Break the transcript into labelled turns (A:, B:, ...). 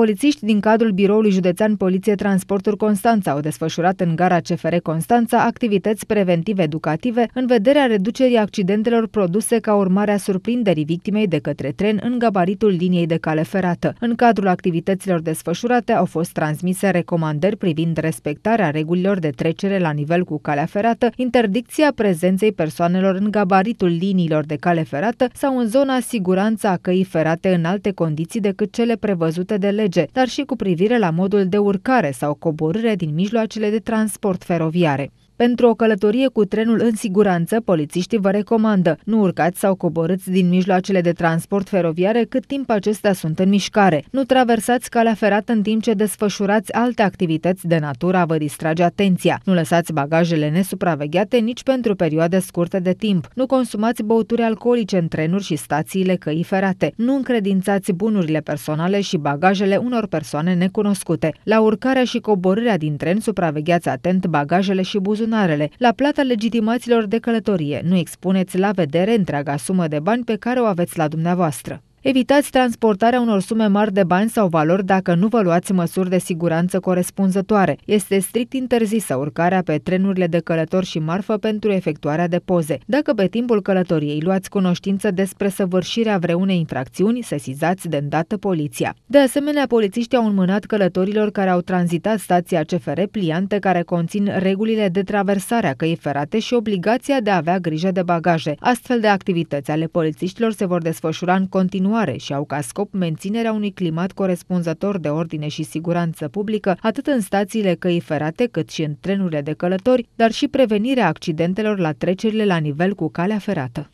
A: Polițiști din cadrul Biroului Județean Poliție Transporturi Constanța au desfășurat în gara CFR Constanța activități preventive educative în vederea reducerii accidentelor produse ca urmare a surprinderii victimei de către tren în gabaritul liniei de cale ferată. În cadrul activităților desfășurate au fost transmise recomandări privind respectarea regulilor de trecere la nivel cu calea ferată, interdicția prezenței persoanelor în gabaritul liniilor de cale ferată sau în zona siguranța a căii ferate în alte condiții decât cele prevăzute de lege lege, dar și cu privire la modul de urcare sau coborâre din mijloacele de transport feroviare. Pentru o călătorie cu trenul în siguranță, polițiștii vă recomandă nu urcați sau coborâți din mijloacele de transport feroviare cât timp acestea sunt în mișcare. Nu traversați calea ferată în timp ce desfășurați alte activități de natură a vă distrage atenția. Nu lăsați bagajele nesupravegheate nici pentru perioade scurte de timp. Nu consumați băuturi alcoolice în trenuri și stațiile căi ferate. Nu încredințați bunurile personale și bagajele unor persoane necunoscute. La urcarea și coborârea din tren supravegheați atent bagajele și buzurile buzunarele, la plata legitimațiilor de călătorie. Nu expuneți la vedere întreaga sumă de bani pe care o aveți la dumneavoastră. Evitați transportarea unor sume mari de bani sau valori dacă nu vă luați măsuri de siguranță corespunzătoare. Este strict interzisă urcarea pe trenurile de călător și marfă pentru efectuarea de poze. Dacă pe timpul călătoriei luați cunoștință despre săvârșirea vreunei infracțiuni, sesizați de îndată poliția. De asemenea, polițiștii au înmânat călătorilor care au tranzitat stația CFR pliante care conțin regulile de traversare a căi ferate și obligația de a avea grijă de bagaje. Astfel de activități ale polițiștilor se vor desfășura în continuare continuare și au ca scop menținerea unui climat corespunzător de ordine și siguranță publică, atât în stațiile căi ferate cât și în trenurile de călători, dar și prevenirea accidentelor la trecerile la nivel cu calea ferată.